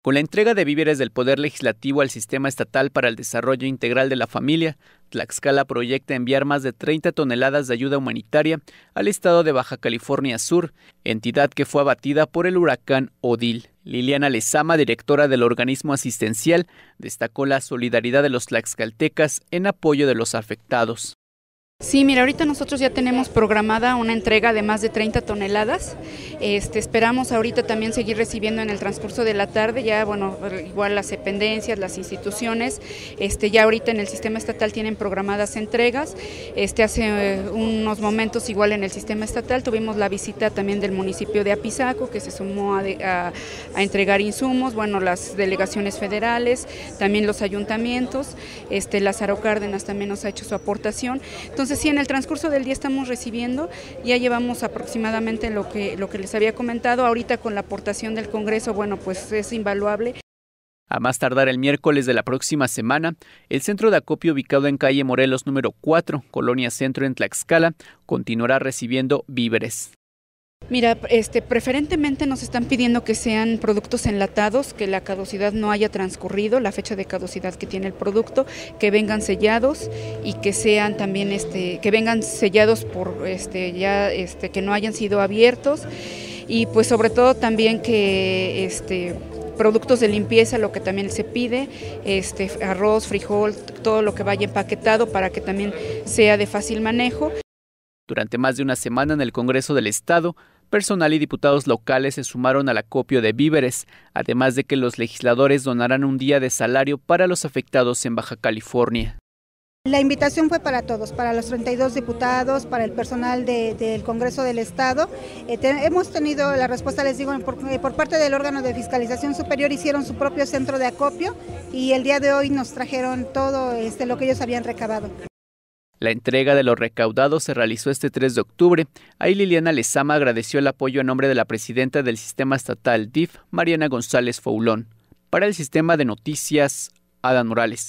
Con la entrega de víveres del Poder Legislativo al Sistema Estatal para el Desarrollo Integral de la Familia, Tlaxcala proyecta enviar más de 30 toneladas de ayuda humanitaria al estado de Baja California Sur, entidad que fue abatida por el huracán Odil. Liliana Lezama, directora del organismo asistencial, destacó la solidaridad de los tlaxcaltecas en apoyo de los afectados. Sí, mira, ahorita nosotros ya tenemos programada una entrega de más de 30 toneladas. Este, esperamos ahorita también seguir recibiendo en el transcurso de la tarde, ya bueno, igual las dependencias, las instituciones, este, ya ahorita en el sistema estatal tienen programadas entregas. Este, hace eh, unos momentos igual en el sistema estatal tuvimos la visita también del municipio de Apizaco, que se sumó a, entregar insumos, bueno, las delegaciones federales, también los ayuntamientos, este, Lázaro Cárdenas también nos ha hecho su aportación. Entonces, entonces sí, en el transcurso del día estamos recibiendo, ya llevamos aproximadamente lo que, lo que les había comentado, ahorita con la aportación del Congreso, bueno, pues es invaluable. A más tardar el miércoles de la próxima semana, el centro de acopio ubicado en calle Morelos número 4, Colonia Centro en Tlaxcala, continuará recibiendo víveres. Mira, este, preferentemente nos están pidiendo que sean productos enlatados, que la caducidad no haya transcurrido, la fecha de caducidad que tiene el producto, que vengan sellados y que sean también, este, que vengan sellados por, este, ya, este, que no hayan sido abiertos y, pues, sobre todo también que, productos de limpieza, lo que también se pide, arroz, frijol, todo lo que vaya empaquetado para que también sea de fácil manejo. Durante más de una semana en el Congreso del Estado, personal y diputados locales se sumaron al acopio de víveres, además de que los legisladores donarán un día de salario para los afectados en Baja California. La invitación fue para todos, para los 32 diputados, para el personal del Congreso del Estado. Eh, hemos tenido la respuesta, les digo, eh, por, parte del órgano de fiscalización superior hicieron su propio centro de acopio y el día de hoy nos trajeron todo este, lo que ellos habían recabado. La entrega de los recaudados se realizó este 3 de octubre. Ahí Liliana Lezama agradeció el apoyo en nombre de la presidenta del sistema estatal DIF, Mariana González Foulón. Para el sistema de noticias, Adán Morales.